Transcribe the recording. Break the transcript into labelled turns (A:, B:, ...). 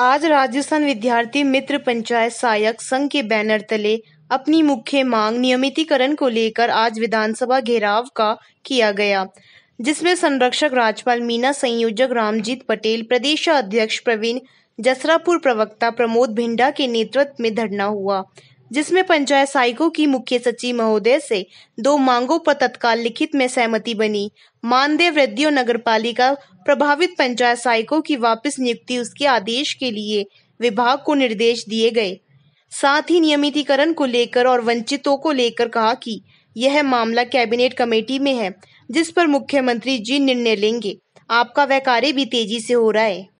A: आज राजस्थान विद्यार्थी मित्र पंचायत सहायक संघ के बैनर तले अपनी मुख्य मांग नियमितीकरण को लेकर आज विधानसभा घेराव का किया गया जिसमें संरक्षक राजपाल मीना संयोजक रामजीत पटेल प्रदेश अध्यक्ष प्रवीण जसरापुर प्रवक्ता प्रमोद भिंडा के नेतृत्व में धरना हुआ जिसमें पंचायत साइको की मुख्य सचिव महोदय से दो मांगों पर तत्काल लिखित में सहमति बनी मानदेय वृद्धि और पालिका प्रभावित पंचायत साइको की वापस नियुक्ति उसके आदेश के लिए विभाग को निर्देश दिए गए साथ ही नियमितीकरण को लेकर और वंचितों को लेकर कहा कि यह मामला कैबिनेट कमेटी में है जिस पर मुख्यमंत्री जी निर्णय लेंगे आपका वह कार्य भी तेजी से हो रहा है